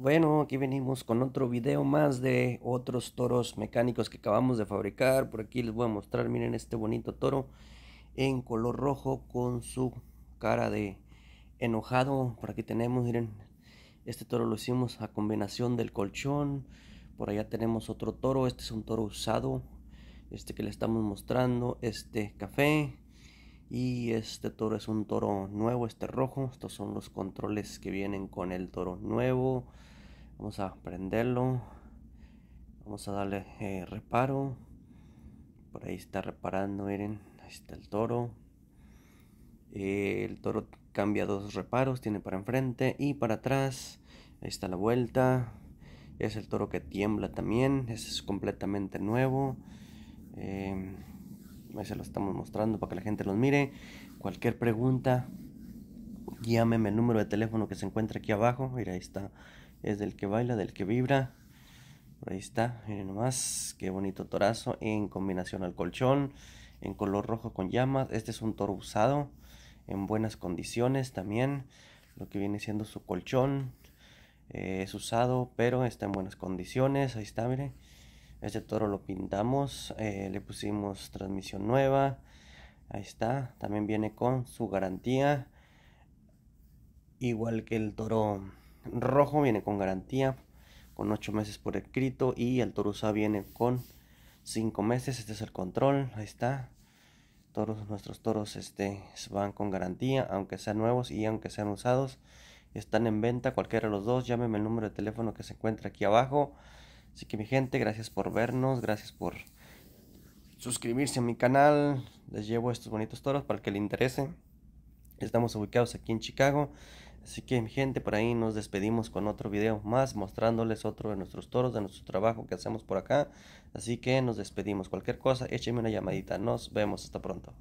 Bueno, aquí venimos con otro video más de otros toros mecánicos que acabamos de fabricar. Por aquí les voy a mostrar, miren este bonito toro en color rojo con su cara de enojado. Por aquí tenemos, miren, este toro lo hicimos a combinación del colchón. Por allá tenemos otro toro, este es un toro usado, este que le estamos mostrando, este café. Y este toro es un toro nuevo, este rojo. Estos son los controles que vienen con el toro nuevo. Vamos a prenderlo. Vamos a darle eh, reparo. Por ahí está reparando, miren. Ahí está el toro. Eh, el toro cambia dos reparos, tiene para enfrente y para atrás. Ahí está la vuelta. Es el toro que tiembla también. es completamente nuevo. Eh, ahí se lo estamos mostrando para que la gente los mire. Cualquier pregunta, llámeme el número de teléfono que se encuentra aquí abajo. Mira, ahí está. Es del que baila, del que vibra. ahí está, miren nomás, qué bonito torazo en combinación al colchón, en color rojo con llamas. Este es un toro usado, en buenas condiciones también. Lo que viene siendo su colchón eh, es usado, pero está en buenas condiciones. Ahí está, miren. Este toro lo pintamos, eh, le pusimos transmisión nueva. Ahí está, también viene con su garantía. Igual que el toro rojo, viene con garantía, con 8 meses por escrito. Y el toro usado viene con 5 meses. Este es el control, ahí está. todos nuestros toros este, van con garantía, aunque sean nuevos y aunque sean usados. Están en venta cualquiera de los dos. Llámeme el número de teléfono que se encuentra aquí abajo. Así que mi gente, gracias por vernos, gracias por suscribirse a mi canal. Les llevo estos bonitos toros para el que le interese. Estamos ubicados aquí en Chicago. Así que mi gente, por ahí nos despedimos con otro video más, mostrándoles otro de nuestros toros, de nuestro trabajo que hacemos por acá. Así que nos despedimos. Cualquier cosa, écheme una llamadita. Nos vemos. Hasta pronto.